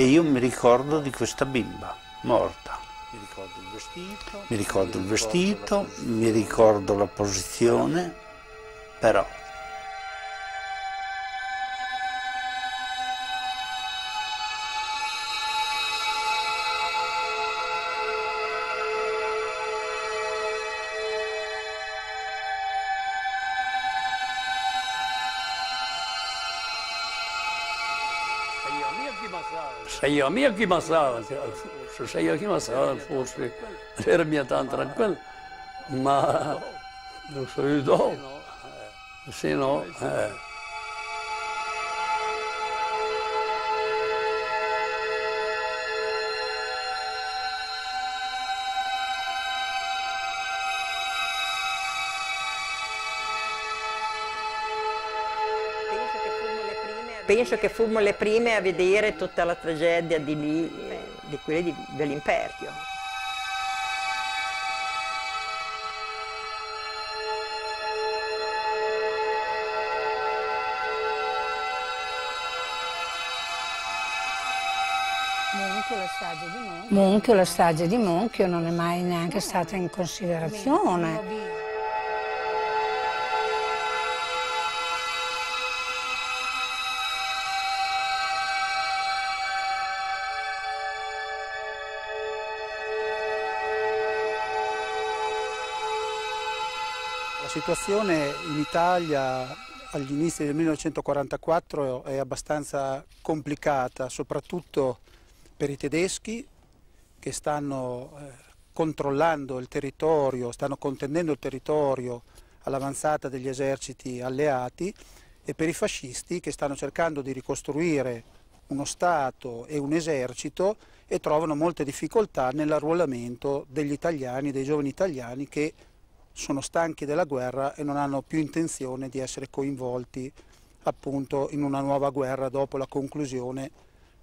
e io mi ricordo di questa bimba morta. Mi ricordo il vestito, mi ricordo, il vestito, mi ricordo la posizione, però sei a mí aquí más se sei aquí más a fosse era mi tan tranquil ma no soy do si penso che fummo le prime a vedere tutta la tragedia di lì, eh, di quelle dell'imperio. Monchio, la strage di Monchio non è mai neanche stata in considerazione. situazione in Italia agli inizi del 1944 è abbastanza complicata, soprattutto per i tedeschi che stanno eh, controllando il territorio, stanno contendendo il territorio all'avanzata degli eserciti alleati e per i fascisti che stanno cercando di ricostruire uno Stato e un esercito e trovano molte difficoltà nell'arruolamento degli italiani, dei giovani italiani che sono stanchi della guerra e non hanno più intenzione di essere coinvolti appunto in una nuova guerra dopo la conclusione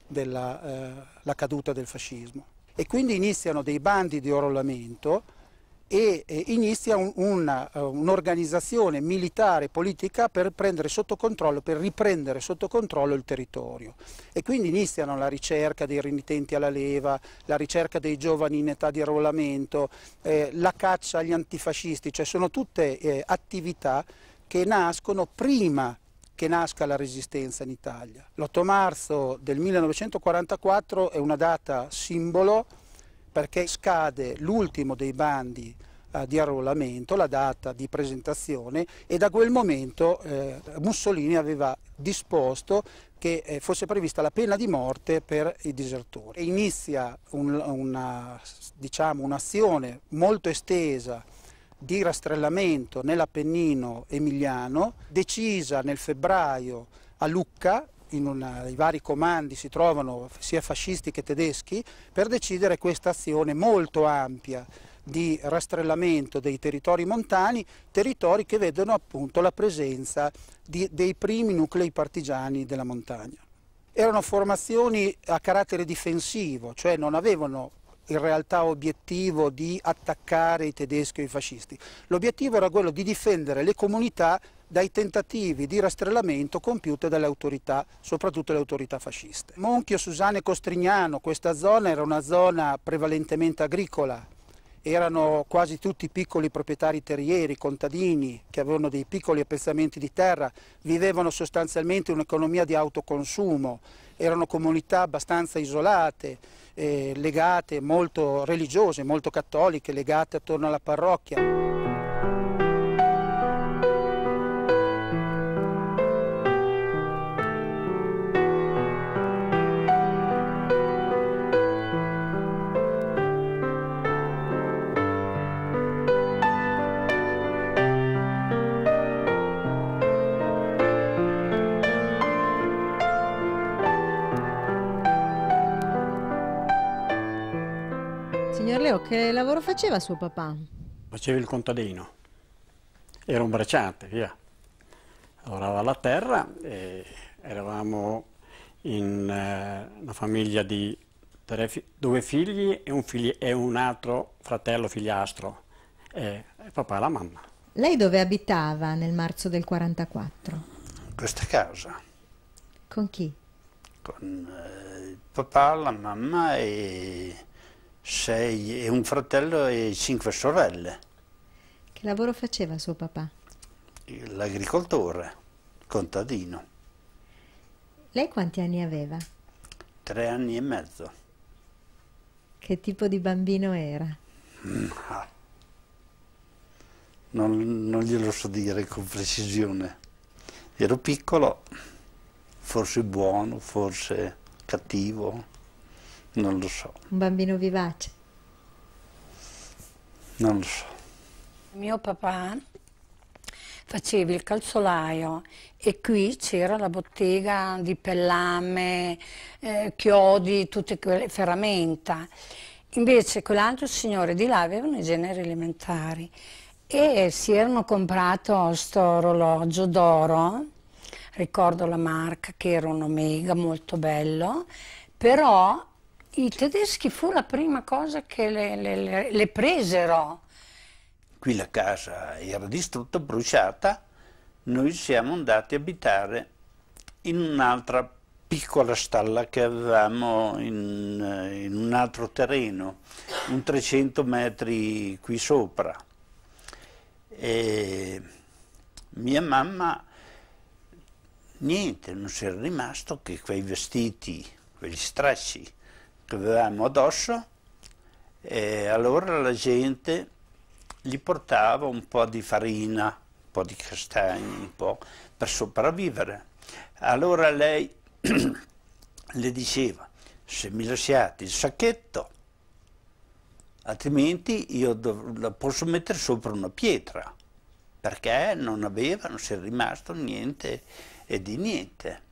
della eh, la caduta del fascismo. E quindi iniziano dei bandi di orollamento e inizia un, una, eh, un'organizzazione militare politica per prendere sotto controllo, per riprendere sotto controllo il territorio. E quindi iniziano la ricerca dei rimitenti alla leva, la ricerca dei giovani in età di arruolamento, eh, la caccia agli antifascisti, cioè sono tutte eh, attività che nascono prima che nasca la resistenza in Italia. L'8 marzo del 1944 è una data simbolo perché scade l'ultimo dei bandi eh, di arruolamento, la data di presentazione e da quel momento eh, Mussolini aveva disposto che eh, fosse prevista la pena di morte per i disertori. E inizia un, una, diciamo, un'azione molto estesa di rastrellamento nell'Appennino emiliano, decisa nel febbraio a Lucca una, i vari comandi si trovano sia fascisti che tedeschi per decidere questa azione molto ampia di rastrellamento dei territori montani, territori che vedono appunto la presenza di, dei primi nuclei partigiani della montagna. Erano formazioni a carattere difensivo, cioè non avevano in realtà obiettivo di attaccare i tedeschi o i fascisti. L'obiettivo era quello di difendere le comunità dai tentativi di rastrellamento compiuti dalle autorità, soprattutto le autorità fasciste. Monchio, Susanne e Costrignano, questa zona era una zona prevalentemente agricola, erano quasi tutti piccoli proprietari terrieri, contadini che avevano dei piccoli appezzamenti di terra, vivevano sostanzialmente un'economia di autoconsumo, erano comunità abbastanza isolate eh, legate molto religiose, molto cattoliche, legate attorno alla parrocchia. Che lavoro faceva suo papà? Faceva il contadino. Era un bracciante, via. Lavorava la terra e eravamo in eh, una famiglia di tre, due figli e un, figli e un, altro fratello figliastro e, papà e la mamma. Lei dove abitava nel marzo del 44? In questa casa. Con chi? Con eh, il papà, la mamma e sei e un fratello e cinque sorelle. Che lavoro faceva suo papà? L'agricoltore, contadino. Lei quanti anni aveva? Tre anni e mezzo. Che tipo di bambino era? Mm, ah. Non, non glielo so dire con precisione. Ero piccolo, forse buono, forse cattivo. Non lo so. Un bambino vivace? Non lo so. Mio papà faceva il calzolaio e qui c'era la bottega di pellame, eh, chiodi, tutte quelle ferramenta. Invece quell'altro signore di là avevano i generi alimentari e si erano comprato questo orologio d'oro, ricordo la marca che era un Omega molto bello, però i tedeschi fu la prima cosa che le, le, le presero. Qui la casa era distrutta, bruciata, noi siamo andati a abitare in un'altra piccola stalla che avevamo in, in, un altro terreno, un 300 metri qui sopra. E mia mamma, niente, non si c'era rimasto che quei vestiti, quegli stracci che avevamo addosso e allora la gente gli portava un po' di farina, un po' di castagni, un po' per sopravvivere. Allora lei le diceva, se mi lasciate il sacchetto, altrimenti io la posso mettere sopra una pietra, perché non aveva, non si è rimasto niente e di niente.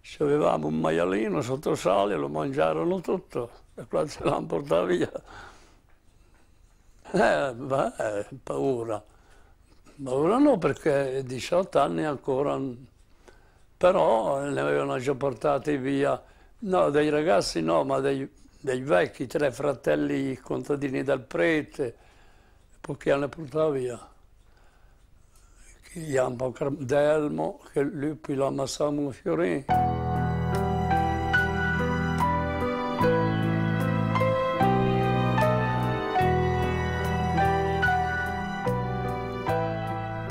Ci avevamo un maialino sotto sale, lo mangiarono tutto e qua ce l'hanno portato via. Eh, beh, paura. Paura no, perché 18 anni ancora, però ne avevano già portati via, no, dei ragazzi no, ma dei, dei vecchi, tre fratelli contadini del prete, poi che hanno portato via il Jan Bakram Delmo, che lui poi la Massamo Fiorin.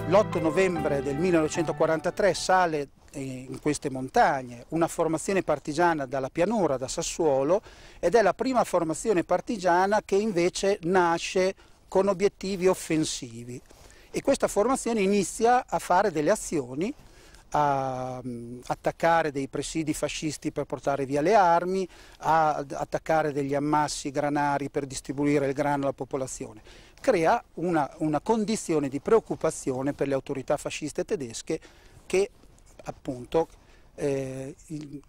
L'8 novembre del 1943 sale eh, in queste montagne una formazione partigiana dalla pianura, da Sassuolo, ed è la prima formazione partigiana che invece nasce con obiettivi offensivi e questa formazione inizia a fare delle azioni a mm, attaccare dei presidi fascisti per portare via le armi, a attaccare degli ammassi granari per distribuire il grano alla popolazione. Crea una, una condizione di preoccupazione per le autorità fasciste tedesche che appunto eh,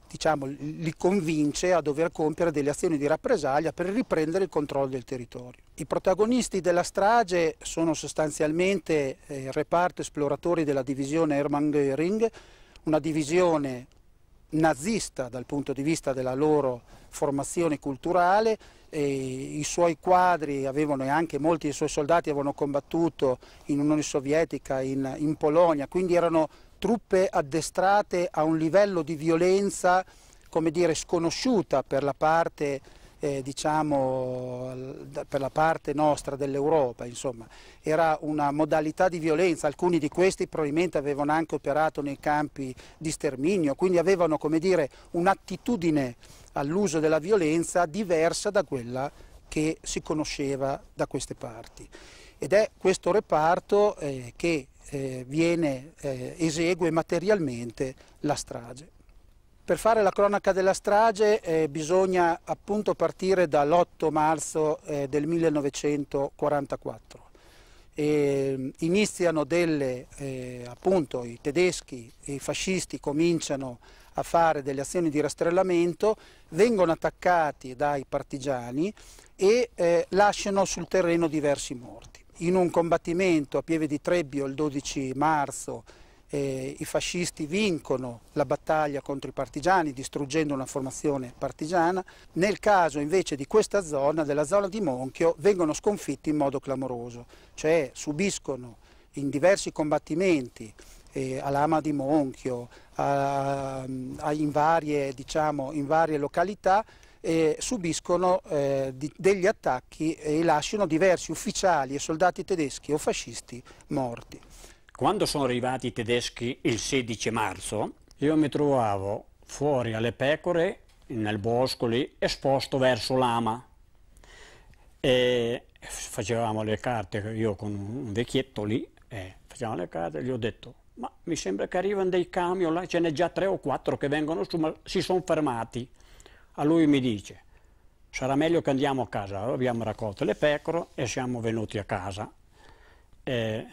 diciamo, li convince a dover compiere delle azioni di rappresaglia per riprendere il controllo del territorio. I protagonisti della strage sono sostanzialmente eh, il reparto esploratori della divisione Hermann Göring, una divisione nazista dal punto di vista della loro formazione culturale, i suoi quadri avevano e anche molti dei suoi soldati avevano combattuto in Unione Sovietica, in, in Polonia, quindi erano truppe addestrate a un livello di violenza come dire, sconosciuta per la parte, eh, diciamo, per la parte nostra dell'Europa. Era una modalità di violenza, alcuni di questi probabilmente avevano anche operato nei campi di sterminio, quindi avevano un'attitudine all'uso della violenza diversa da quella che si conosceva da queste parti. Ed è questo reparto eh, che eh, viene, eh, esegue materialmente la strage. Per fare la cronaca della strage eh, bisogna appunto partire dall'8 marzo eh, del 1944. E, mm, iniziano delle, eh, appunto i tedeschi e i fascisti cominciano a fare delle azioni di rastrellamento, vengono attaccati dai partigiani e eh, lasciano sul terreno diversi morti in un combattimento a Pieve di Trebbio il 12 marzo eh, i fascisti vincono la battaglia contro i partigiani distruggendo una formazione partigiana, nel caso invece di questa zona, della zona di Monchio, vengono sconfitti in modo clamoroso, cioè subiscono in diversi combattimenti eh, all'Ama di Monchio, a, a in, varie, diciamo, in varie località, eh, subiscono eh, di, degli attacchi e lasciano diversi ufficiali e soldati tedeschi o fascisti morti. Quando sono arrivati i tedeschi il 16 marzo, io mi trovavo fuori alle pecore, nel bosco lì, esposto verso l'ama. E facevamo le carte, io con un vecchietto lì, e facevamo le carte, gli ho detto, ma mi sembra che arrivano dei camion là, ce n'è già tre o quattro che vengono su, ma si sono fermati. A lui mi dice, sarà meglio che andiamo a casa. Allora abbiamo raccolto le pecore e siamo venuti a casa. Eh,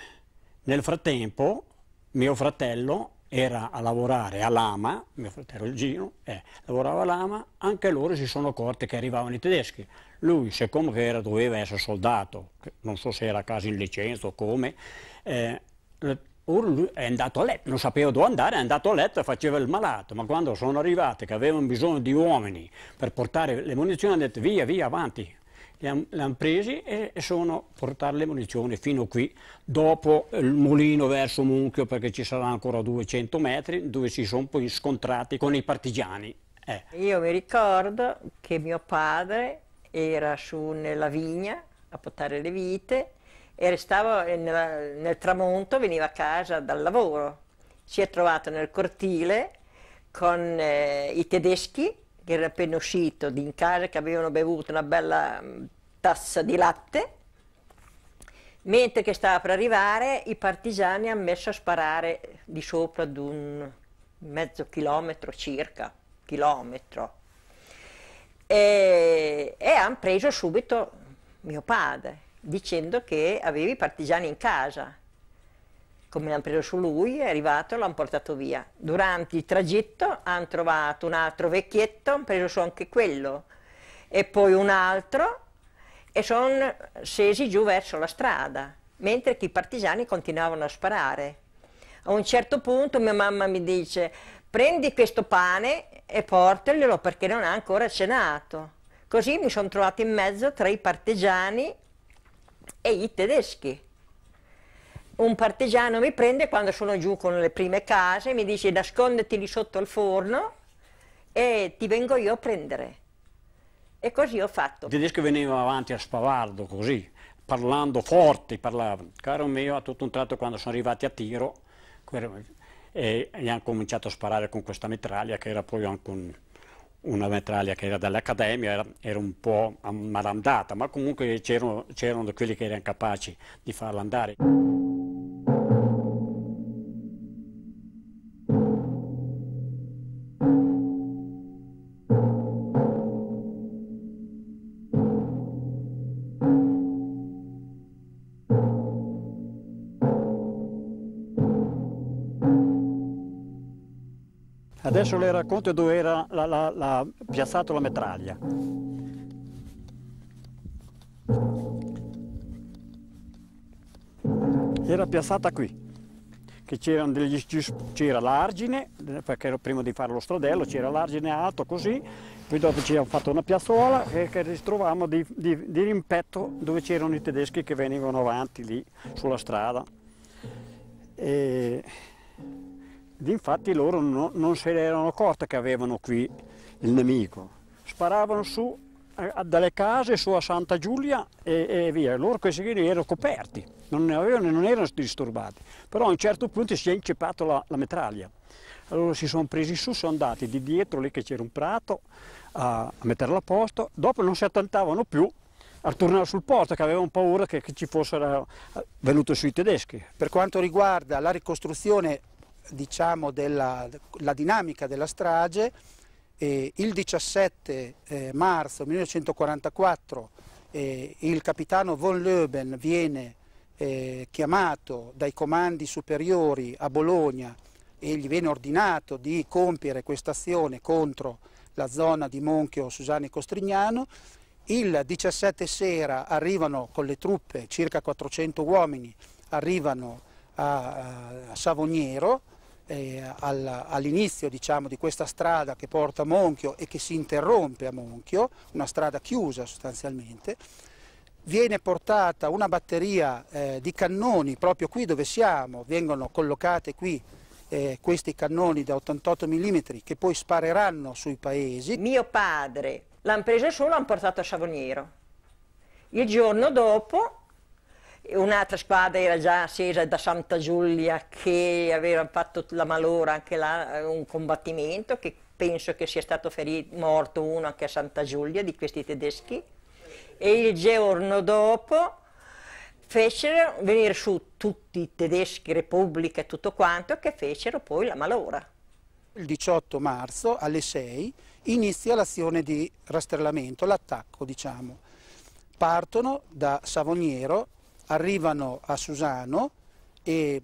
nel frattempo mio fratello era a lavorare a Lama, mio fratello Gino, eh, lavorava Lama, anche loro si sono accorti che arrivavano i tedeschi. Lui, siccome che era, doveva essere soldato, non so se era a casa in licenza o come, eh, Url è andato a letto, non sapeva dove andare, è andato a letto e faceva il malato, ma quando sono arrivate che avevano bisogno di uomini per portare le munizioni hanno detto via, via, avanti. le hanno han presi e, e sono portare le munizioni fino qui, dopo il mulino verso Munchio perché ci saranno ancora 200 metri dove si sono poi scontrati con i partigiani. Eh. Io mi ricordo che mio padre era su nella vigna a portare le vite e restava nel, nel tramonto, veniva a casa dal lavoro. Si è trovato nel cortile con eh, i tedeschi che era appena uscito di in casa, che avevano bevuto una bella mh, mm, tazza di latte, mentre che stava per arrivare i partigiani hanno messo a sparare di sopra di un mezzo chilometro circa, chilometro, e, e hanno preso subito mio padre dicendo che avevi i partigiani in casa. Come l'hanno preso su lui, è arrivato e l'hanno portato via. Durante il tragitto hanno trovato un altro vecchietto, hanno preso su anche quello, e poi un altro, e sono scesi giù verso la strada, mentre i partigiani continuavano a sparare. A un certo punto mia mamma mi dice, prendi questo pane e portaglielo perché non ha ancora cenato. Così mi sono trovata in mezzo tra i partigiani e i tedeschi. Un partigiano mi prende quando sono giù con le prime case, mi dice nasconditi lì sotto il forno e ti vengo io a prendere. E così ho fatto. Il tedesco veniva avanti a spavardo così, parlando forte, parlava. Caro mio, a tutto un tratto quando sono arrivati a tiro, e gli hanno cominciato a sparare con questa mitraglia che era poi anche un una metraglia che era dall'Accademia, era, era, un po' ammalandata, ma comunque c'erano quelli che erano capaci di farla andare. adesso le racconto dove era la, la, la, piazzato la metraglia. Era piazzata qui, che c'era l'argine, perché prima di fare lo stradello c'era l'argine alto così, poi dopo ci hanno fatto una piazzola e che ritrovavamo di, di, di rimpetto dove c'erano i tedeschi che venivano avanti lì sulla strada. E... Infatti loro no, non se ne erano accorti che avevano qui il nemico. Sparavano su eh, dalle case, su a Santa Giulia e, e via. Loro questi qui erano coperti, non, avevano, non, erano disturbati. Però a un certo punto si è inceppata la, la, metraglia. Allora si sono presi su, sono andati di dietro lì che c'era un prato a, a metterla a posto. Dopo non si attentavano più a tornare sul posto che avevano paura che, che ci fossero eh, venuti sui tedeschi. Per quanto riguarda la ricostruzione diciamo, della dinamica della strage, eh, il 17 eh, marzo 1944 eh, il capitano von Löben viene eh, chiamato dai comandi superiori a Bologna e gli viene ordinato di compiere questa azione contro la zona di Monchio Susani Costrignano. Il 17 sera arrivano con le truppe, circa 400 uomini, arrivano a, a Savognero, eh, all'inizio diciamo, di questa strada che porta a Monchio e che si interrompe a Monchio, una strada chiusa sostanzialmente, viene portata una batteria eh, di cannoni proprio qui dove siamo, vengono collocate qui eh, questi cannoni da 88 mm che poi spareranno sui paesi. Mio padre l'hanno preso solo e l'hanno portato a Savognero. Il giorno dopo Un'altra squadra era già accesa da Santa Giulia che aveva fatto la malora, anche là eh, un combattimento che penso che sia stato ferito, morto uno anche a Santa Giulia di questi tedeschi e il giorno dopo fecero venire su tutti i tedeschi, Repubblica e tutto quanto, che fecero poi la malora. Il 18 marzo alle 6 inizia l'azione di rastrellamento, l'attacco diciamo. Partono da Savoniero arrivano a Susano e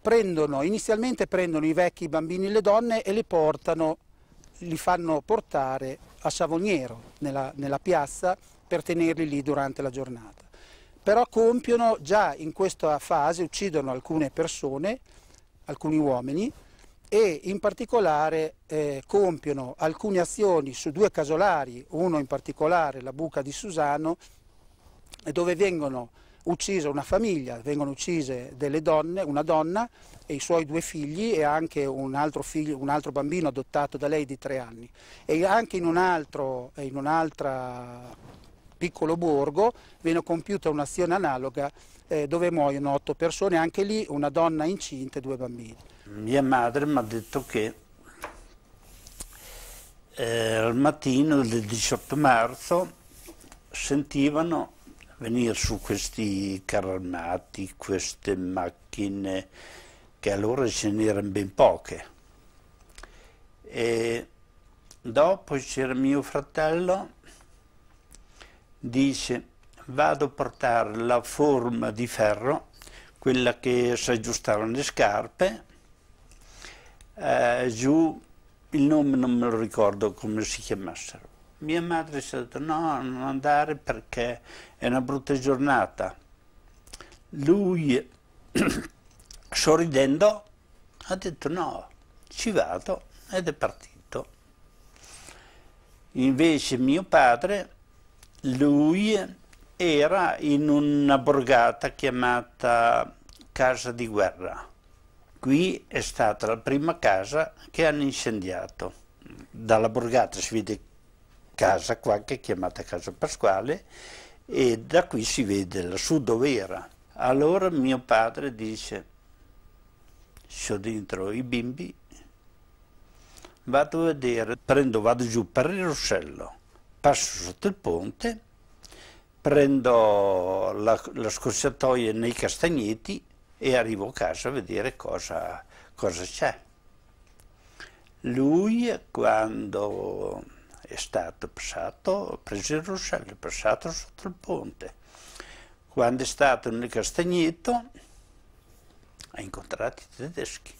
prendono, inizialmente prendono i vecchi, i bambini e le donne e li portano, li fanno portare a Savoniero, nella, nella piazza, per tenerli lì durante la giornata. Però compiono già in questa fase, uccidono alcune persone, alcuni uomini, e in particolare eh, compiono alcune azioni su due casolari, uno in particolare la buca di Susano, dove vengono uccisa una famiglia, vengono uccise delle donne, una donna e i suoi due figli e anche un altro, figlio, un altro, bambino adottato da lei di tre anni. E anche in un altro eh, in piccolo borgo viene compiuta un'azione analoga eh, dove muoiono otto persone, anche lì una donna incinta e due bambini. Mia madre mi ha detto che eh, al mattino del 18 marzo sentivano venire su questi carri armati, queste macchine, che allora ce n'erano ben poche. E dopo c'era mio fratello, dice vado a portare la forma di ferro, quella che si aggiustavano le scarpe, eh, giù, il nome non me lo ricordo come si chiamassero mia madre ha detto no, non andare perché è una brutta giornata. Lui, sorridendo, ha detto no, ci vado ed è partito. Invece mio padre, lui era in una borgata chiamata Casa di Guerra. Qui è stata la prima casa che hanno incendiato. Dalla borgata si vede casa qua che è chiamata Casa Pasquale e da qui si vede lassù dove era. Allora mio padre dice, ho dentro i bimbi, vado a vedere, prendo, vado giù per il rossello, passo sotto il ponte, prendo la, la scorciatoia nei castagneti e arrivo a casa a vedere cosa, cosa c'è. Lui quando è stato passato, preso il ruscello, è passato sotto il ponte. Quando è stato nel Castagneto ha incontrato i tedeschi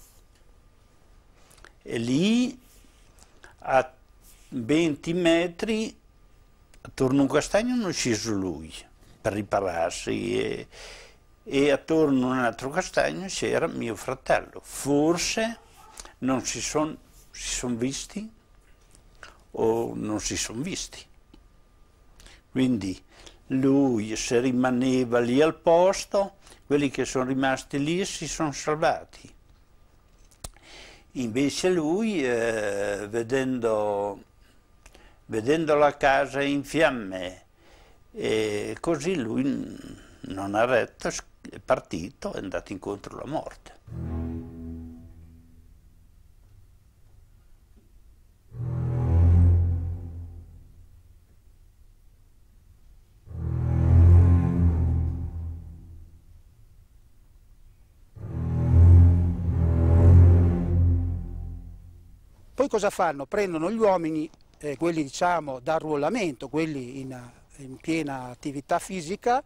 e lì a 20 metri attorno a un castagno non è sceso lui per ripararsi e, e attorno a un altro castagno c'era mio fratello. Forse non si sono son visti o non si sono visti. Quindi lui se rimaneva lì al posto, quelli che sono rimasti lì si sono salvati. Invece lui, eh, vedendo, vedendo la casa in fiamme, e così lui non ha retto, è partito, è andato incontro alla morte. Poi cosa fanno? Prendono gli uomini, eh, quelli diciamo da arruolamento, quelli in, in piena attività fisica,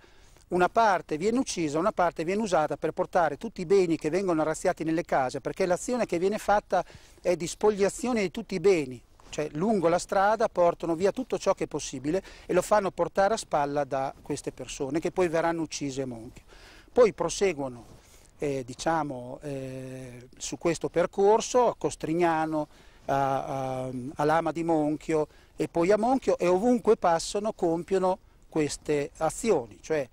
una parte viene uccisa, una parte viene usata per portare tutti i beni che vengono razziati nelle case, perché l'azione che viene fatta è di spogliazione di tutti i beni, cioè lungo la strada portano via tutto ciò che è possibile e lo fanno portare a spalla da queste persone che poi verranno uccise e monchio. Poi proseguono eh, diciamo, eh, su questo percorso a Costrignano, a, a, a Lama di Monchio e poi a Monchio e ovunque passano compiono queste azioni, cioè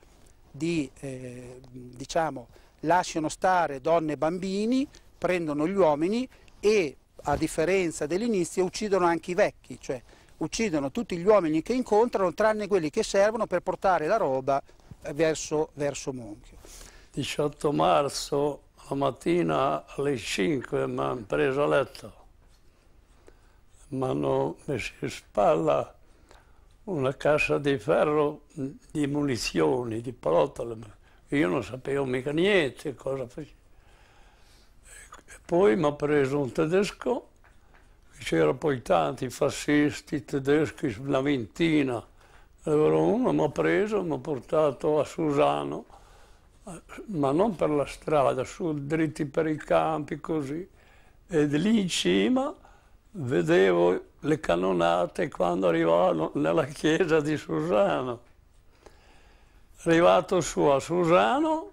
di, eh, diciamo, lasciano stare donne e bambini, prendono gli uomini e a differenza dell'inizio uccidono anche i vecchi, cioè uccidono tutti gli uomini che incontrano tranne quelli che servono per portare la roba eh, verso, verso Monchio. 18 marzo la mattina alle 5 mi hanno preso a letto mi hanno messo in spalla una cassa di ferro di munizioni, di protole. Io non sapevo mica niente cosa facevo. poi mi ha preso un tedesco, c'erano poi tanti fascisti tedeschi, una ventina. Allora uno mi ha preso, mi ha portato a Susano, ma non per la strada, su, dritti per i campi, così. E lì in cima vedevo le cannonate quando arrivavano nella chiesa di Susano. Arrivato su a Susano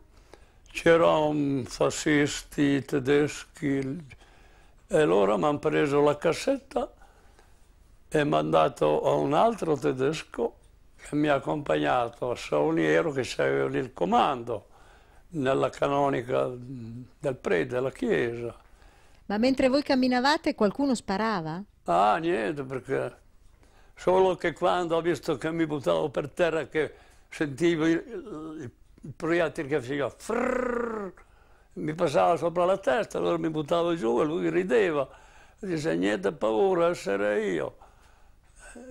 c'erano fascisti tedeschi e loro mi hanno preso la cassetta e mandato a un altro tedesco che mi ha accompagnato a Sauniero che aveva lì il comando nella canonica del prete della chiesa ma mentre voi camminavate qualcuno sparava? Ah, niente, perché solo che quando ho visto che mi buttavo per terra che sentivo il, il proiettile che faceva frrrr, mi passava sopra la testa, allora mi buttavo giù e lui rideva. Dice, niente paura, essere io.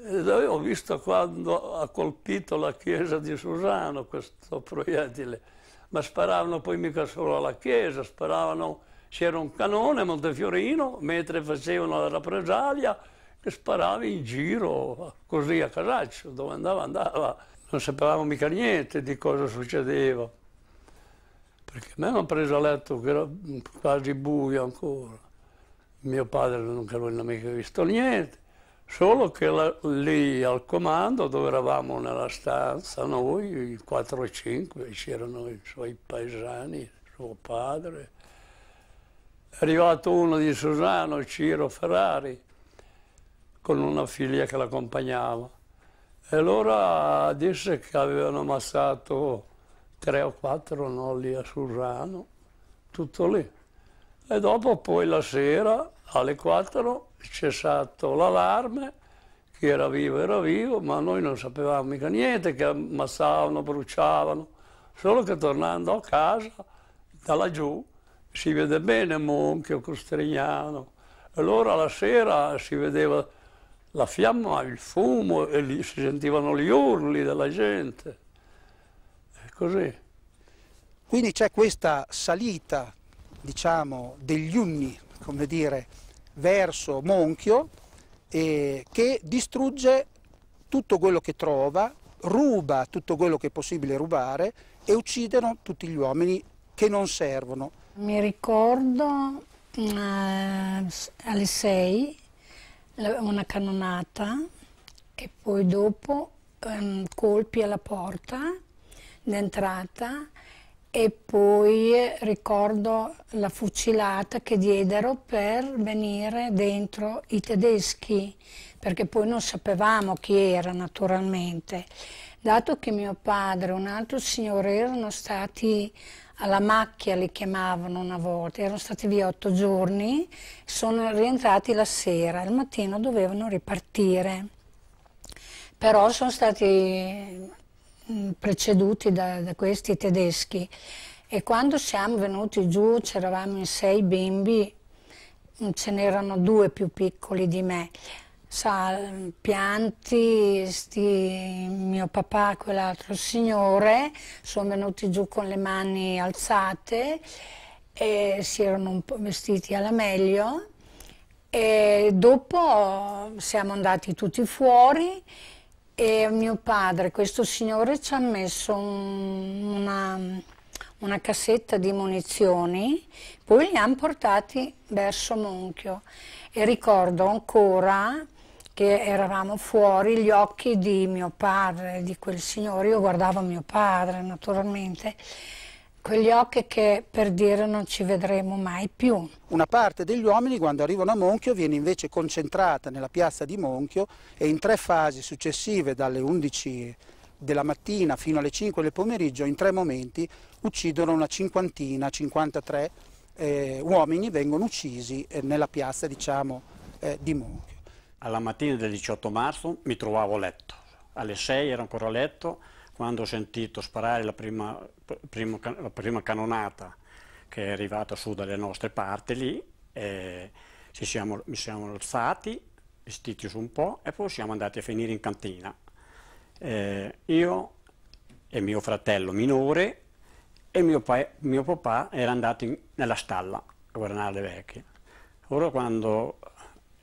E ho visto quando ha colpito la chiesa di Susano questo proiettile, ma sparavano poi mica solo alla chiesa, sparavano c'era un canone Montefiorino, mentre facevano la rappresaglia, che sparava in giro, così a casaccio, dove andava andava. Non sapevamo mica niente di cosa succedeva, perché a me mi hanno preso a letto che era quasi buio ancora. Mio padre non aveva mica visto niente, solo che la, lì al comando, dove eravamo nella stanza, noi, i 4 o 5, c'erano i suoi paesani, suo padre, è arrivato uno di Susano, Ciro Ferrari, con una figlia che l'accompagnava. E allora disse che avevano ammazzato tre o quattro no, lì a Susano, tutto lì. E dopo poi la sera alle quattro, c'è stato l'allarme, chi era vivo era vivo, ma noi non sapevamo mica niente, che ammazzavano, bruciavano, solo che tornando a casa, da laggiù, si vede bene Monchio, Costrignano. Allora la sera si vedeva la fiamma, il fumo e lì si sentivano gli urli della gente. È così. Quindi c'è questa salita, diciamo, degli unni, come dire, verso Monchio, eh, che distrugge tutto quello che trova, ruba tutto quello che è possibile rubare e uccidono tutti gli uomini che non servono. Mi ricordo eh, alle 6 una cannonata e poi dopo ehm, colpi alla porta d'entrata e poi eh, ricordo la fucilata che diedero per venire dentro i tedeschi, perché poi non sapevamo chi era naturalmente. Dato che mio padre e un altro signore erano stati alla macchia li chiamavano una volta, erano stati via otto giorni, sono rientrati la sera, il mattino dovevano ripartire, però sono stati mm, preceduti da, da questi tedeschi e quando siamo venuti giù c'eravamo in sei bimbi, ce n'erano due più piccoli di me sa, Pianti, sti, mio papà e quell'altro signore sono venuti giù con le mani alzate e si erano un po' vestiti alla meglio e dopo siamo andati tutti fuori e mio padre, questo signore, ci ha messo un, una, una cassetta di munizioni, poi li hanno portati verso Monchio e ricordo ancora che eravamo fuori, gli occhi di mio padre, di quel signore, io guardavo mio padre naturalmente, quegli occhi che per dire non ci vedremo mai più. Una parte degli uomini quando arrivano a Monchio viene invece concentrata nella piazza di Monchio e in tre fasi successive dalle 11 della mattina fino alle 5 del pomeriggio in tre momenti uccidono una cinquantina, 53 eh, uomini vengono uccisi eh, nella piazza diciamo, eh, di Monchio. Alla mattina del 18 marzo mi trovavo a letto, alle 6 ero ancora a letto quando ho sentito sparare la prima, prima, la prima canonata che è arrivata su dalle nostre parti lì, e ci siamo, mi siamo alzati, vestiti su un po' e poi siamo andati a finire in cantina. Eh, io e mio fratello minore e mio, mio papà erano andati in, nella stalla a guardare le vecchie. Ora quando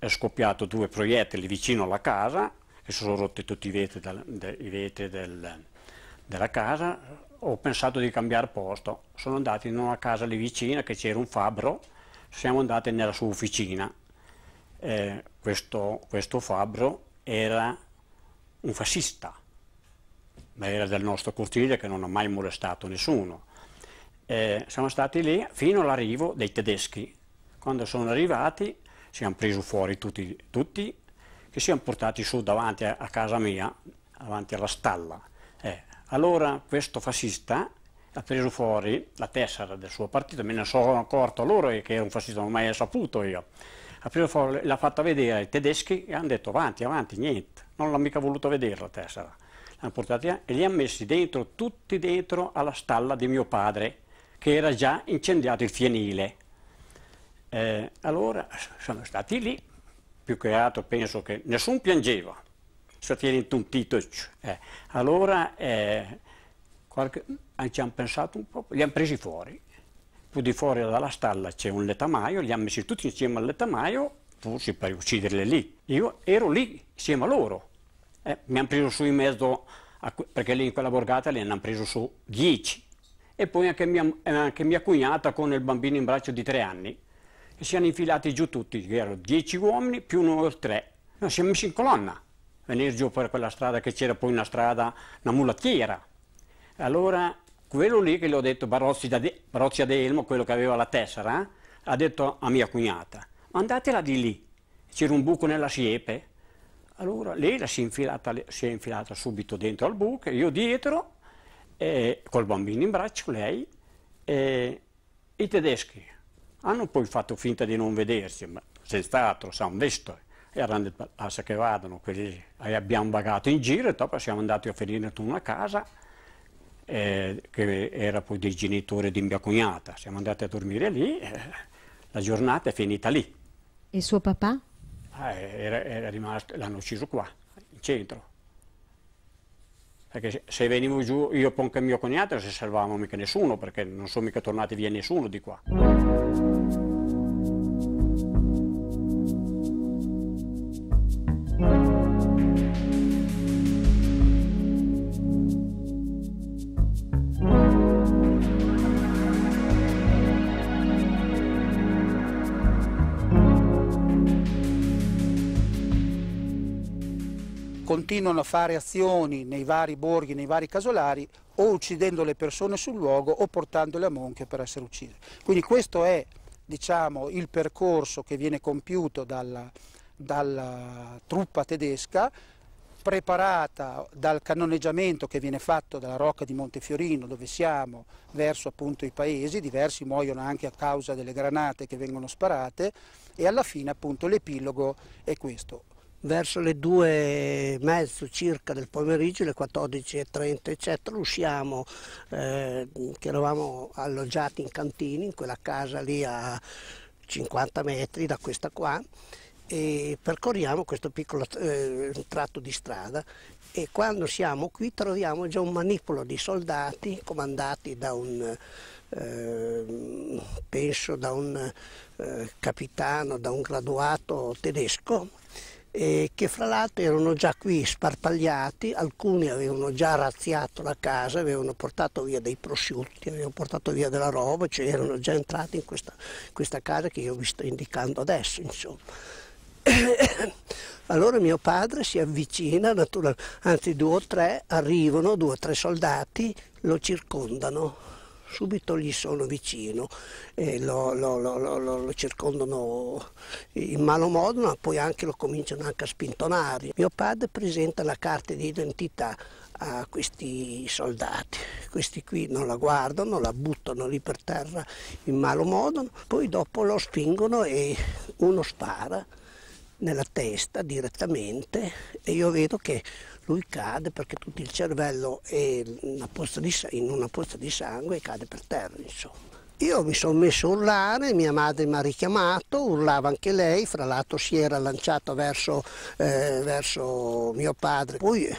è scoppiato due proiettili vicino alla casa e sono rotti tutti i vetri, del, de, i vetri del, della casa. Ho pensato di cambiare posto. Sono andati in una casa lì vicina che c'era un fabbro. Siamo andati nella sua officina. Eh, questo, questo fabbro era un fascista, ma era del nostro cortile che non ha mai molestato nessuno. Eh, siamo stati lì fino all'arrivo dei tedeschi. Quando sono arrivati ci hanno preso fuori tutti, tutti che si portati su davanti a, a casa mia, davanti alla stalla. Eh, allora questo fascista ha preso fuori la tessera del suo partito, me ne sono accorto loro che era un fascista, non mai saputo io. Ha preso fuori, l'ha fatta vedere ai tedeschi e hanno detto avanti, avanti, niente, non l'ha mica voluto vedere la tessera. L'hanno portata via e li hanno messi dentro, tutti dentro alla stalla di mio padre, che era già incendiato il fienile. Eh, allora sono stati lì, più che altro penso che nessuno piangeva, sono stati intuntito. Eh. Allora eh, qualche, eh, ci hanno pensato un po', li hanno presi fuori. Più di fuori dalla stalla c'è un letamaio, li hanno messi tutti insieme al letamaio, forse per ucciderli lì. Io ero lì insieme a loro. Eh, mi hanno preso su in mezzo, a, perché lì in quella borgata li hanno preso su dieci. E poi anche mia, anche mia, cugnata con il bambino in braccio di tre anni e siamo infilati giù tutti, erano dieci uomini più uno o tre. Noi siamo messi in colonna, venire giù per quella strada che c'era poi una strada, una mulattiera. Allora quello lì che gli ho detto, Barozzi, de, Barozzi ad quello che aveva la tessera, eh, ha detto a mia cognata, andatela di lì, c'era un buco nella siepe. Allora lei si è, infilata, si è infilata subito dentro al buco, io dietro, eh, col bambino in braccio, lei, eh, i tedeschi hanno poi fatto finta di non vedersi, ma senz'altro, sono visto. E eh. erano a che vadano, quelli eh, abbiamo vagato in giro e dopo siamo andati a finire in una casa eh, che era poi dei genitori di mia cognata. Siamo andati a dormire lì, eh, la giornata è finita lì. E suo papà? Ah, eh, era, era rimasto, l'hanno ucciso qua, in centro perché se venivo giù io con mio cognato non si salvavamo mica nessuno, perché non sono mica tornati via nessuno di qua. continuano a fare azioni nei vari borghi, nei vari casolari, o uccidendo le persone sul luogo o portandole a monchio per essere uccise. Quindi questo è diciamo, il percorso che viene compiuto dalla, dalla truppa tedesca preparata dal cannoneggiamento che viene fatto dalla rocca di Montefiorino dove siamo verso appunto i paesi, diversi muoiono anche a causa delle granate che vengono sparate e alla fine appunto l'epilogo è questo verso le due e mezzo circa del pomeriggio, le 14.30 eccetera, usciamo, eh, che eravamo alloggiati in cantini, in quella casa lì a 50 metri da questa qua, e percorriamo questo piccolo eh, tratto di strada e quando siamo qui troviamo già un manipolo di soldati comandati da un, eh, penso da un eh, capitano, da un graduato tedesco eh, che fra l'altro erano già qui sparpagliati, alcuni avevano già razziato la casa, avevano portato via dei prosciutti, avevano portato via della roba, cioè erano già entrati in questa, questa casa che io vi sto indicando adesso. Insomma. Allora mio padre si avvicina, anzi due o tre arrivano, due o tre soldati, lo circondano subito gli sono vicino, eh, lo, lo, lo, lo, circondano in malo modo, ma poi anche lo cominciano anche a spintonare. Mio padre presenta la carta di identità a questi soldati, questi qui non la guardano, la buttano lì per terra in malo modo, poi dopo lo spingono e uno spara nella testa direttamente e io vedo che lui cade perché tutto il cervello è una di, in una pozza di sangue e cade per terra, insomma. Io mi sono messo a urlare, mia madre mi ha richiamato, urlava anche lei, fra l'altro si era lanciata verso, eh, verso mio padre. Poi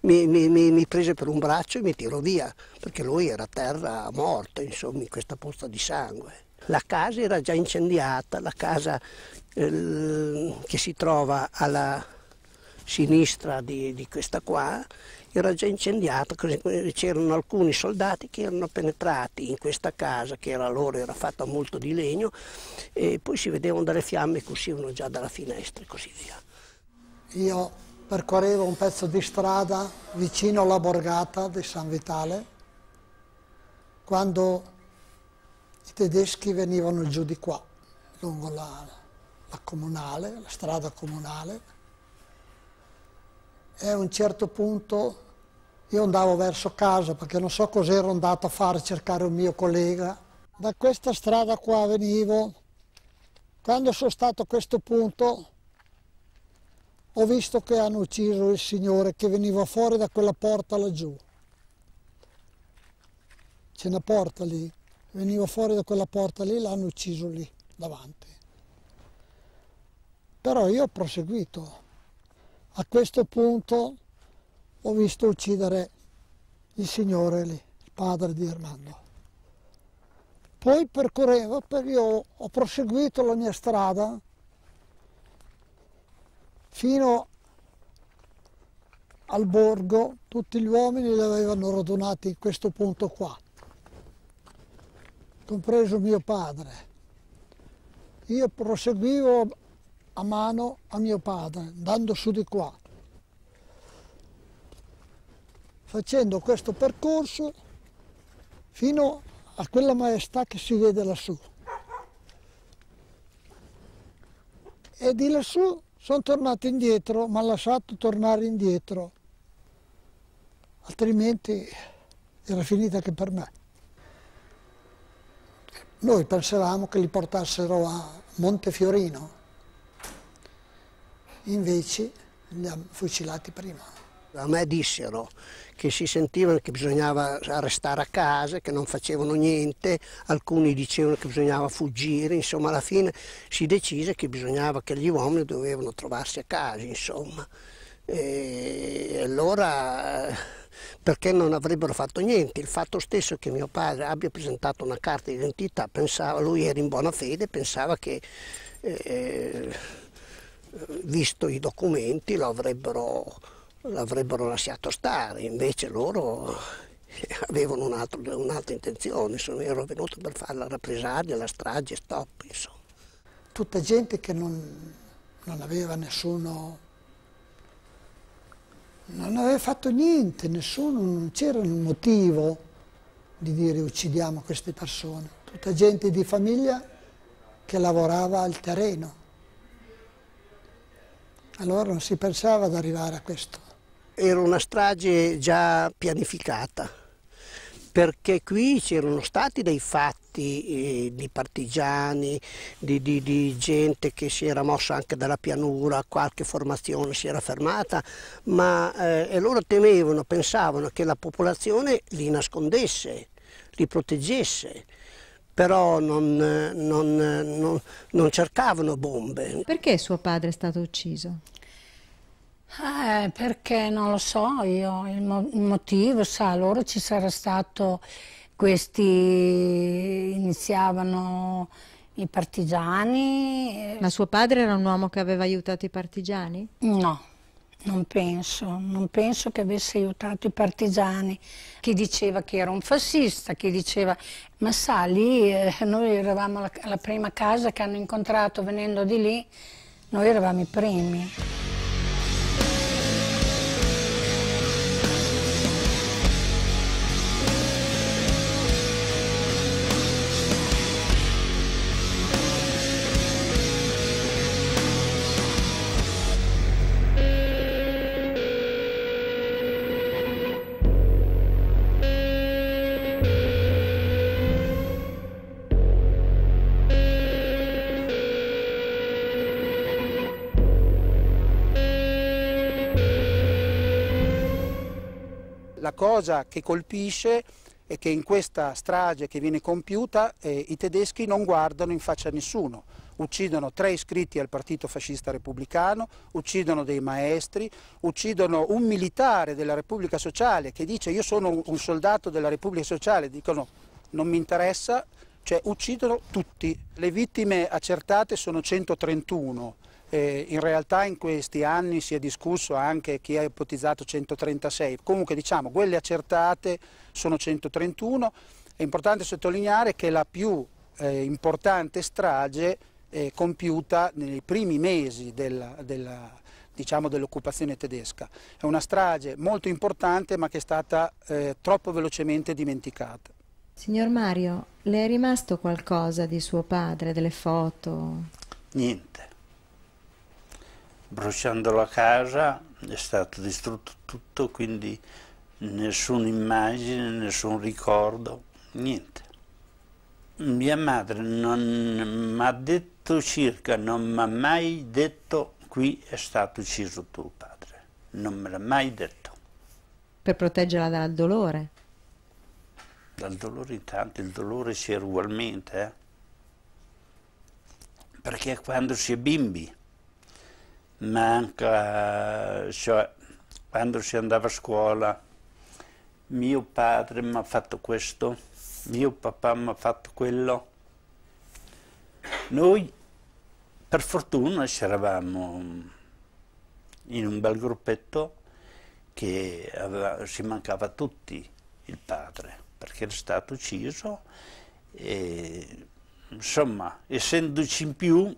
mi, mi, mi, prese per un braccio e mi tirò via, perché lui era a terra morto, insomma, in questa pozza di sangue. La casa era già incendiata, la casa eh, che si trova alla, sinistra di, di questa qua era già incendiata, eh, c'erano alcuni soldati che erano penetrati in questa casa che era loro era fatta molto di legno e poi si vedevano delle fiamme che uscivano già dalla finestra e così via. Io percorrevo un pezzo di strada vicino alla borgata di San Vitale quando i tedeschi venivano giù di qua, lungo la, la comunale, la strada comunale e a un certo punto io andavo verso casa perché non so cos'ero andato a fare, cercare un mio collega. Da questa strada qua venivo, quando sono stato a questo punto ho visto che hanno ucciso il signore che veniva fuori da quella porta laggiù. C'è una porta lì, veniva fuori da quella porta lì, l'hanno ucciso lì davanti. Però io ho proseguito, a questo punto ho visto uccidere il signore lì, il padre di Armando. Poi percorrevo, perché io ho proseguito la mia strada fino al borgo, tutti gli uomini li avevano radunati in questo punto qua, compreso mio padre. Io proseguivo a mano a mio padre, andando su di qua. Facendo questo percorso fino a quella maestà che si vede lassù. E di lassù sono tornato indietro, mi ha lasciato tornare indietro, altrimenti era finita anche per me. Noi pensavamo che li portassero a Montefiorino, invece li ha fucilati prima. A me dissero che si sentivano che bisognava restare a casa, che non facevano niente, alcuni dicevano che bisognava fuggire, insomma alla fine si decise che bisognava che gli uomini dovevano trovarsi a casa, insomma. E allora perché non avrebbero fatto niente? Il fatto stesso che mio padre abbia presentato una carta d'identità, pensava, lui era in buona fede, pensava che... Eh, visto i documenti, lo avrebbero, l'avrebbero lasciato stare, invece loro eh, avevano un'altra intenzione, sono, erano venuti per fare la rappresaglia, la strage, stop, insomma. Tutta gente che non, non aveva nessuno, non aveva fatto niente, nessuno, non c'era un motivo di dire uccidiamo queste persone, tutta gente di famiglia che lavorava al terreno. Allora non si pensava ad arrivare a questo. Era una strage già pianificata, perché qui c'erano stati dei fatti eh, di partigiani, di, di, di gente che si era mossa anche dalla pianura, qualche formazione si era fermata, ma eh, e loro temevano, pensavano che la popolazione li nascondesse, li proteggesse però non, eh, non, eh, non, non, cercavano bombe. Perché suo padre è stato ucciso? Eh, perché non lo so io, il, mo il motivo, sa, loro ci sarà stato, questi iniziavano i partigiani. Eh. Ma suo padre era un uomo che aveva aiutato i partigiani? No, non penso, non penso che avesse aiutato i partigiani. Chi diceva che era un fascista, chi diceva... Ma sa, lì eh, noi eravamo la, la prima casa che hanno incontrato venendo di lì, noi eravamo i primi. cosa che colpisce è che in questa strage che viene compiuta eh, i tedeschi non guardano in faccia a nessuno, uccidono tre iscritti al partito fascista repubblicano, uccidono dei maestri, uccidono un militare della Repubblica Sociale che dice io sono un soldato della Repubblica Sociale, dicono non mi interessa, cioè uccidono tutti. Le vittime accertate sono 131. Eh, in realtà in questi anni si è discusso anche chi ha ipotizzato 136, comunque diciamo quelle accertate sono 131, è importante sottolineare che la più eh, importante strage eh, compiuta nei primi mesi diciamo, dell'occupazione diciamo, dell tedesca. È una strage molto importante ma che è stata eh, troppo velocemente dimenticata. Signor Mario, le è rimasto qualcosa di suo padre, delle foto? Niente bruciando la casa, è stato distrutto tutto, quindi nessuna immagine, nessun ricordo, niente. Mia madre non mi ha detto circa, non mi ha mai detto qui è stato ucciso tuo padre, non me l'ha mai detto. Per proteggerla dal dolore? Dal dolore intanto, il dolore c'era ugualmente, eh? perché quando si è bimbi manca, cioè, quando si andava a scuola, mio padre mi ha fatto questo, mio papà mi ha fatto quello. Noi, per fortuna, eravamo in un bel gruppetto che aveva, si mancava tutti il padre, perché era stato ucciso e insomma, essendoci in più,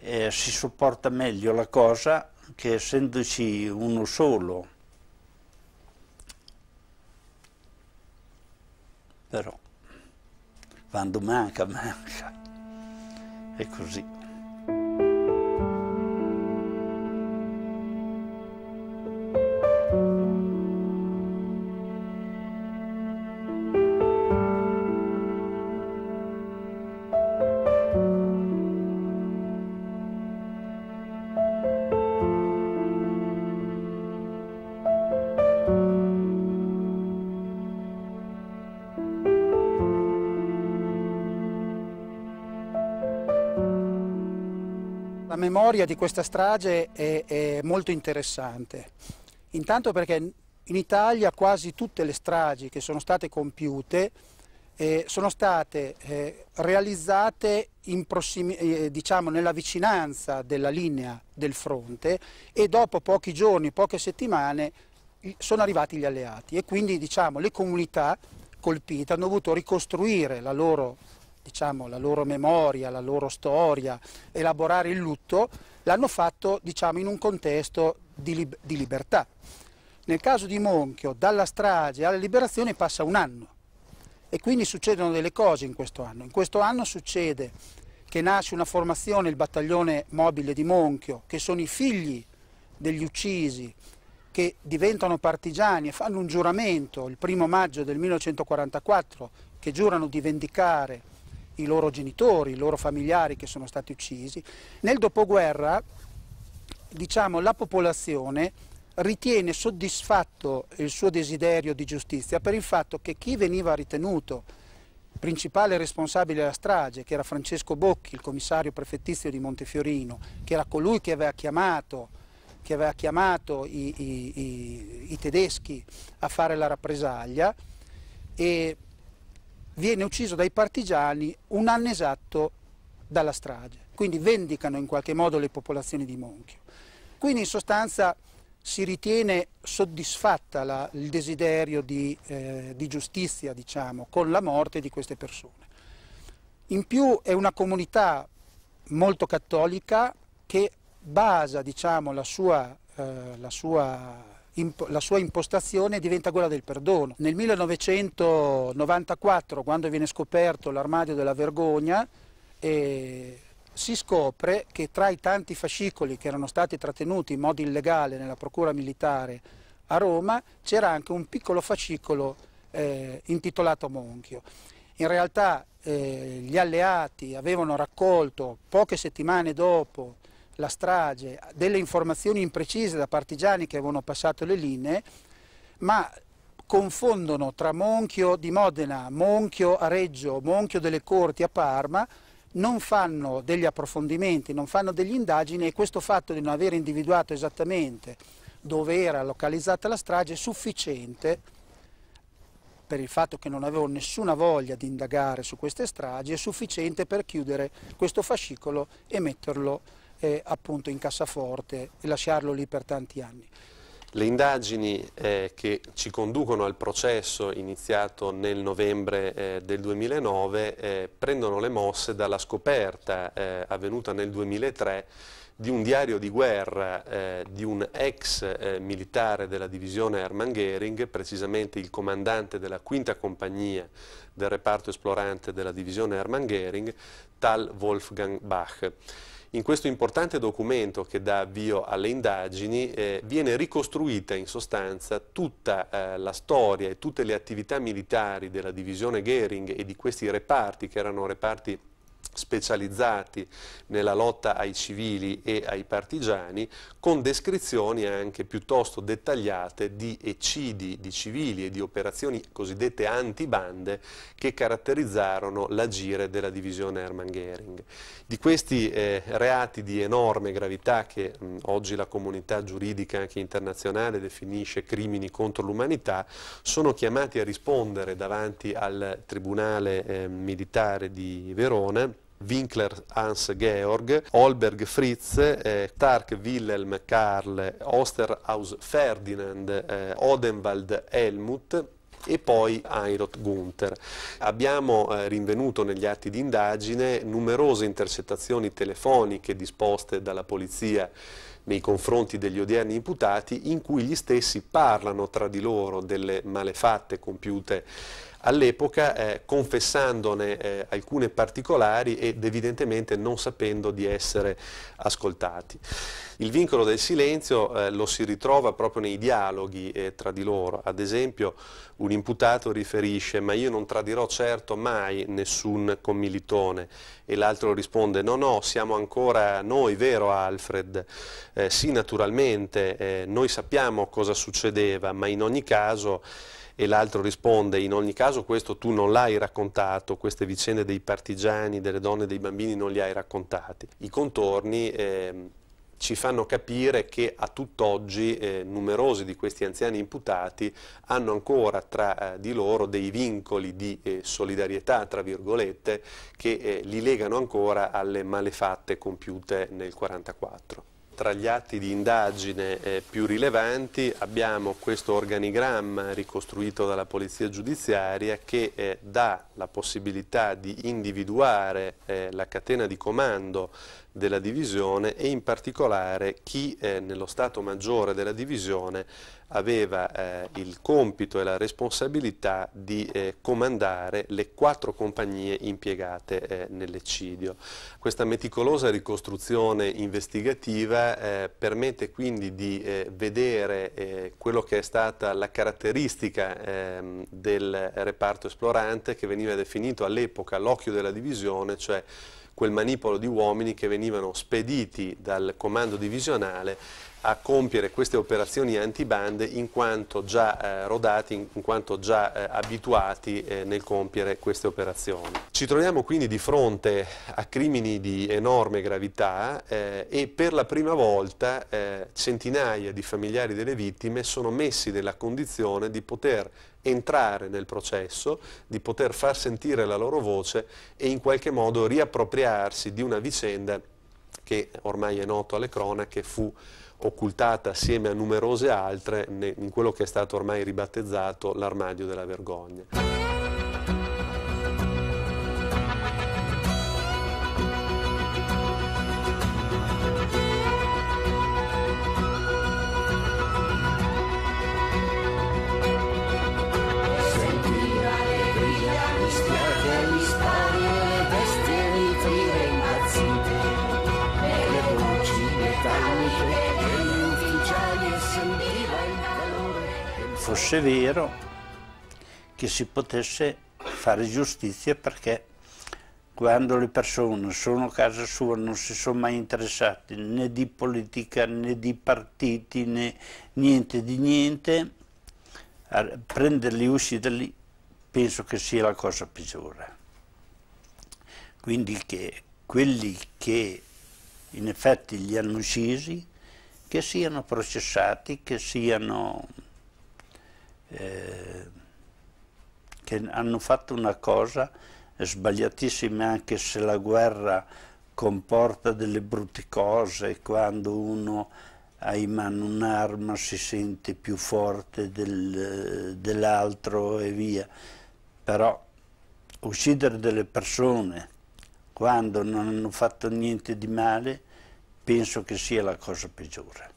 eh, si sopporta meglio la cosa che essendoci uno solo. Però quando manca, manca. È così. memoria di questa strage è, è molto interessante. Intanto perché in Italia quasi tutte le stragi che sono state compiute eh, sono state eh, realizzate eh, diciamo nella vicinanza della linea del fronte e dopo pochi giorni, poche settimane sono arrivati gli alleati e quindi diciamo, le comunità colpite hanno dovuto ricostruire la loro diciamo, la loro memoria, la loro storia, elaborare il lutto, l'hanno fatto diciamo, in un contesto di, li di libertà. Nel caso di Monchio, dalla strage alla liberazione passa un anno e quindi succedono delle cose in questo anno. In questo anno succede che nasce una formazione, il battaglione mobile di Monchio, che sono i figli degli uccisi, che diventano partigiani e fanno un giuramento il primo maggio del 1944, che giurano di vendicare i loro genitori, i loro familiari che sono stati uccisi. Nel dopoguerra diciamo, la popolazione ritiene soddisfatto il suo desiderio di giustizia per il fatto che chi veniva ritenuto principale responsabile della strage, che era Francesco Bocchi, il commissario prefettizio di Montefiorino, che era colui che aveva chiamato, che aveva chiamato i, i, i, i tedeschi a fare la rappresaglia, e viene ucciso dai partigiani un anno esatto dalla strage. Quindi vendicano in qualche modo le popolazioni di Monchio. Quindi in sostanza si ritiene soddisfatta la, il desiderio di, eh, di giustizia, diciamo, con la morte di queste persone. In più è una comunità molto cattolica che basa diciamo, la sua, eh, la sua la sua impostazione diventa quella del perdono. Nel 1994, quando viene scoperto l'armadio della vergogna, eh, si scopre che tra i tanti fascicoli che erano stati trattenuti in modo illegale nella procura militare a Roma c'era anche un piccolo fascicolo eh, intitolato Monchio. In realtà eh, gli alleati avevano raccolto poche settimane dopo la strage, delle informazioni imprecise da partigiani che avevano passato le linee, ma confondono tra Monchio di Modena, Monchio a Reggio, Monchio delle Corti a Parma, non fanno degli approfondimenti, non fanno delle indagini e questo fatto di non aver individuato esattamente dove era localizzata la strage è sufficiente per il fatto che non avevo nessuna voglia di indagare su queste stragi, è sufficiente per chiudere questo fascicolo e metterlo eh, appunto in cassaforte e lasciarlo lì per tanti anni. Le indagini eh, che ci conducono al processo iniziato nel novembre eh, del 2009 eh, prendono le mosse dalla scoperta eh, avvenuta nel 2003 di un diario di guerra eh, di un ex eh, militare della divisione Hermann Gering, precisamente il comandante della quinta compagnia del reparto esplorante della divisione Hermann Gering, tal Wolfgang Bach. In questo importante documento che dà avvio alle indagini eh, viene ricostruita in sostanza tutta eh, la storia e tutte le attività militari della divisione Gering e di questi reparti che erano reparti specializzati nella lotta ai civili e ai partigiani, con descrizioni anche piuttosto dettagliate di eccidi di civili e di operazioni cosiddette antibande che caratterizzarono l'agire della divisione Hermann Gering. Di questi eh, reati di enorme gravità che mh, oggi la comunità giuridica anche internazionale definisce crimini contro l'umanità, sono chiamati a rispondere davanti al Tribunale eh, Militare di Verona Winkler Hans Georg, Holberg Fritz, eh, Stark Wilhelm Karl, Osterhaus Ferdinand, eh, Odenwald Helmut, e poi Heinrich Gunther. Abbiamo eh, rinvenuto negli atti di indagine numerose intercettazioni telefoniche disposte dalla polizia nei confronti degli odierni imputati in cui gli stessi parlano tra di loro delle malefatte compiute all'epoca eh, confessandone eh, alcune particolari ed evidentemente non sapendo di essere ascoltati. Il vincolo del silenzio eh, lo si ritrova proprio nei dialoghi eh, tra di loro, ad esempio un imputato riferisce ma io non tradirò certo mai nessun commilitone e l'altro risponde no no siamo ancora noi vero Alfred eh, sì naturalmente eh, noi sappiamo cosa succedeva ma in ogni caso e l'altro risponde in ogni caso questo tu non l'hai raccontato, queste vicende dei partigiani, delle donne, e dei bambini non li hai raccontati. I contorni eh, ci fanno capire che a tutt'oggi eh, numerosi di questi anziani imputati hanno ancora tra eh, di loro dei vincoli di eh, solidarietà, tra virgolette, che eh, li legano ancora alle malefatte compiute nel 1944 tra gli atti di indagine eh, più rilevanti abbiamo questo organigramma ricostruito dalla Polizia Giudiziaria che eh, dà la possibilità di individuare eh, la catena di comando della divisione e in particolare chi eh, nello Stato Maggiore della divisione aveva eh, il compito e la responsabilità di eh, comandare le quattro compagnie impiegate eh, nell'eccidio. Questa meticolosa ricostruzione investigativa eh, permette quindi di eh, vedere eh, quello che è stata la caratteristica ehm, del reparto esplorante che veniva definito all'epoca l'occhio della divisione, cioè quel manipolo di uomini che venivano spediti dal comando divisionale a compiere queste operazioni antibande in quanto già eh, rodati, in quanto già eh, abituati eh, nel compiere queste operazioni. Ci troviamo quindi di fronte a crimini di enorme gravità eh, e per la prima volta eh, centinaia di familiari delle vittime sono messi nella condizione di poter entrare nel processo, di poter far sentire la loro voce e in qualche modo riappropriarsi di una vicenda che ormai è noto alle cronache, fu occultata assieme a numerose altre in quello che è stato ormai ribattezzato l'armadio della vergogna. fosse vero, che si potesse fare giustizia perché quando le persone sono a casa sua non si sono mai interessate né di politica né di partiti né niente di niente, prenderli e uscirli penso che sia la cosa peggiore. Quindi che quelli che in effetti li hanno uccisi, che siano processati, che siano eh, che hanno fatto una cosa sbagliatissima anche se la guerra comporta delle brutte cose, quando uno ha in mano un'arma si sente più forte del, dell'altro e via, però uccidere delle persone quando non hanno fatto niente di male penso che sia la cosa peggiore.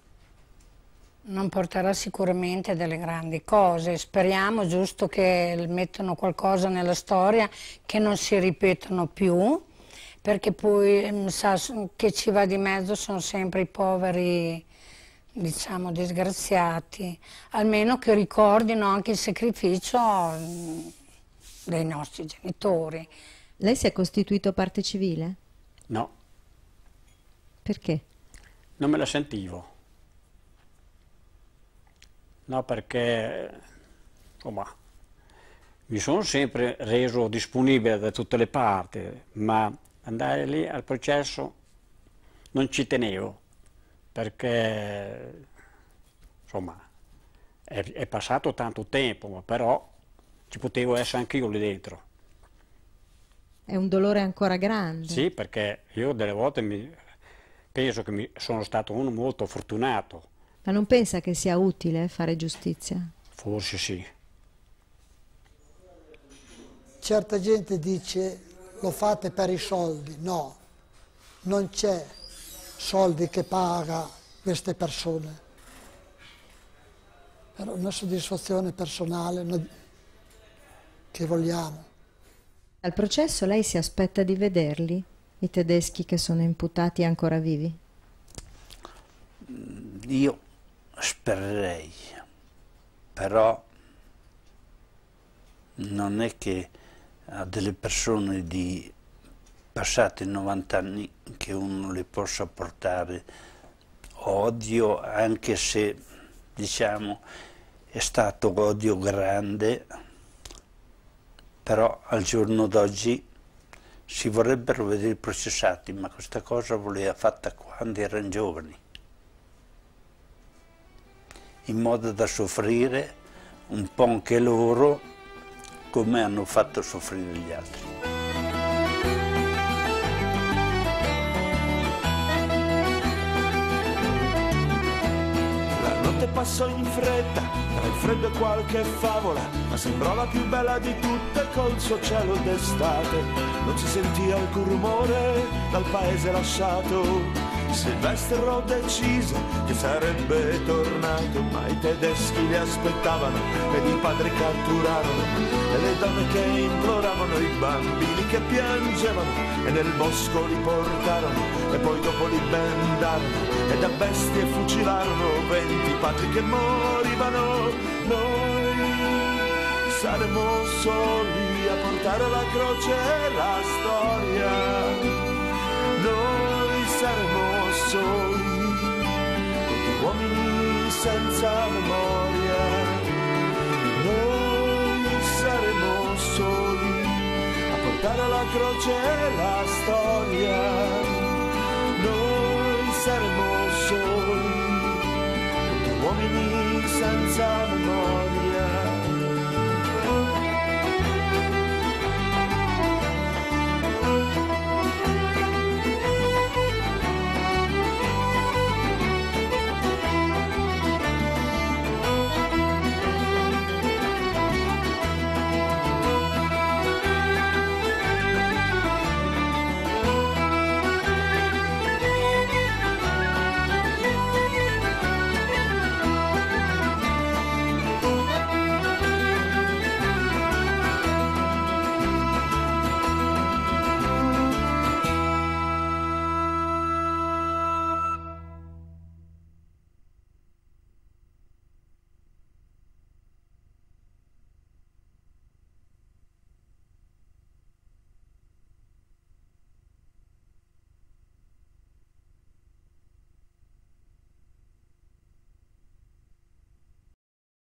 Non porterà sicuramente delle grandi cose, speriamo giusto che mettano qualcosa nella storia che non si ripetono più, perché poi mm, sa, che ci va di mezzo sono sempre i poveri, diciamo, disgraziati, almeno che ricordino anche il sacrificio mm, dei nostri genitori. Lei si è costituito parte civile? No. Perché? Non me la sentivo no, perché oh, ma, mi sono sempre reso disponibile da tutte le parti, ma andare lì al processo non ci tenevo, perché insomma è, è passato tanto tempo, ma però ci potevo essere anch'io lì dentro. È un dolore ancora grande. Sì, perché io delle volte mi, penso che mi, sono stato uno molto fortunato, ma non pensa che sia utile fare giustizia? Forse sì. Certa gente dice lo fate per i soldi, no, non c'è soldi che paga queste persone. Però una soddisfazione personale che vogliamo. Al processo lei si aspetta di vederli, i tedeschi che sono imputati ancora vivi? Io sperrei, però non è che a delle persone di passati 90 anni che uno le possa portare odio, anche se diciamo è stato odio grande, però al giorno d'oggi si vorrebbero vedere processati, ma questa cosa voleva fatta quando erano giovani in modo da soffrire un po' anche loro come hanno fatto soffrire gli altri. passò in fretta, tra il freddo e qualche favola, ma sembrò la più bella di tutte col suo cielo d'estate. Non si sentì alcun rumore dal paese lasciato, Silvestro decise che sarebbe tornato, ma i tedeschi li aspettavano ed i padri catturarono, e le donne che imploravano, i bambini che piangevano, e nel bosco li portarono, e poi dopo li bendarono, e da bestie fucilarono venti padri che morivano. Noi saremo soli a portare la croce e la storia. Noi saremo soli, tutti uomini senza memoria, noi saremo soli a portare alla croce la storia, noi saremo soli, tutti uomini senza memoria.